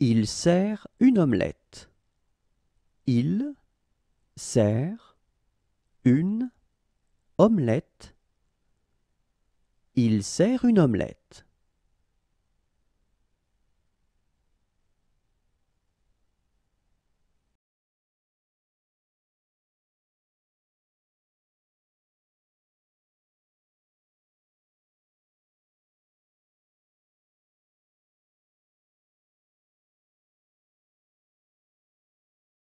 Il sert une omelette. Il sert une omelette. Il sert une omelette.